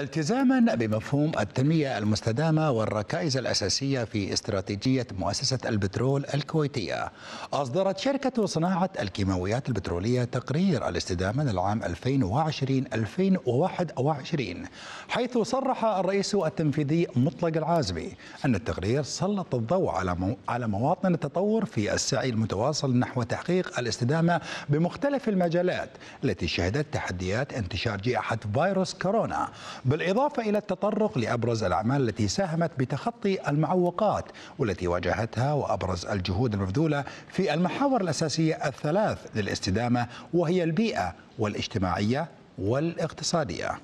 التزاما بمفهوم التنمية المستدامة والركائز الأساسية في استراتيجية مؤسسة البترول الكويتية أصدرت شركة صناعة الكيماويات البترولية تقرير الاستدامة للعام 2020-2021 حيث صرح الرئيس التنفيذي مطلق العازبي أن التقرير سلط الضوء على على مواطن التطور في السعي المتواصل نحو تحقيق الاستدامة بمختلف المجالات التي شهدت تحديات انتشار جائحة فيروس كورونا بالإضافة إلى التطرق لأبرز الأعمال التي ساهمت بتخطي المعوقات والتي واجهتها وأبرز الجهود المبذولة في المحاور الأساسية الثلاث للاستدامة وهي البيئة والاجتماعية والاقتصادية